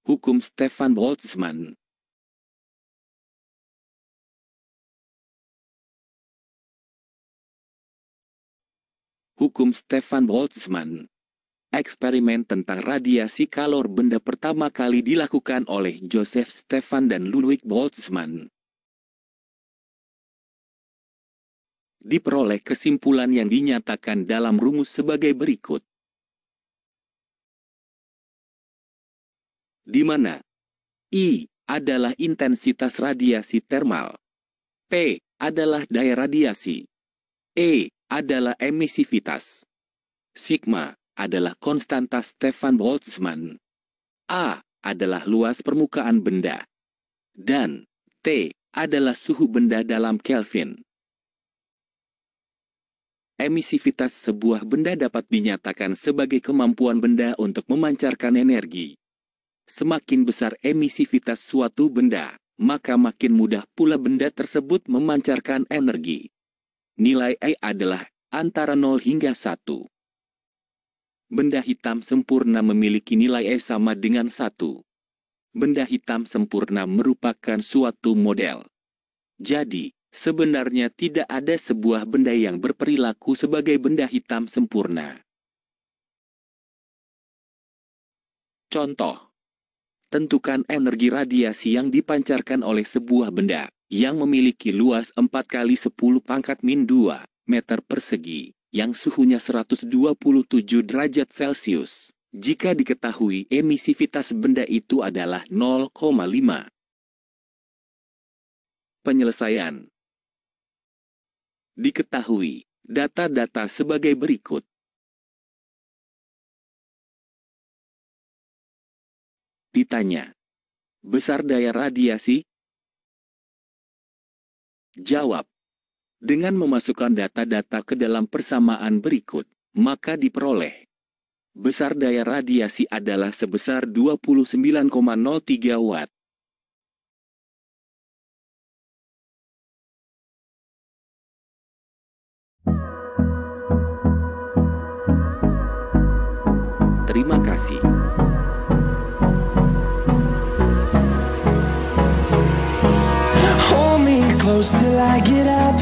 Hukum Stefan Boltzmann Hukum Stefan Boltzmann Eksperimen tentang radiasi kalor benda pertama kali dilakukan oleh Joseph Stefan dan Ludwig Boltzmann. Diperoleh kesimpulan yang dinyatakan dalam rumus sebagai berikut. di mana I adalah intensitas radiasi termal, P adalah daya radiasi, E adalah emisivitas, sigma adalah konstanta Stefan Boltzmann, A adalah luas permukaan benda, dan T adalah suhu benda dalam Kelvin. Emisivitas sebuah benda dapat dinyatakan sebagai kemampuan benda untuk memancarkan energi. Semakin besar emisivitas suatu benda, maka makin mudah pula benda tersebut memancarkan energi. Nilai E adalah antara 0 hingga 1. Benda hitam sempurna memiliki nilai E sama dengan 1. Benda hitam sempurna merupakan suatu model. Jadi, sebenarnya tidak ada sebuah benda yang berperilaku sebagai benda hitam sempurna. Contoh tentukan energi radiasi yang dipancarkan oleh sebuah benda, yang memiliki luas 4 kali 10 pangkat min 2 meter persegi, yang suhunya 127 derajat Celcius. Jika diketahui emisivitas benda itu adalah 0,5. Penyelesaian Diketahui, data-data sebagai berikut. Ditanya. Besar daya radiasi? Jawab. Dengan memasukkan data-data ke dalam persamaan berikut, maka diperoleh. Besar daya radiasi adalah sebesar 29,03 watt. Terima kasih. close till I get up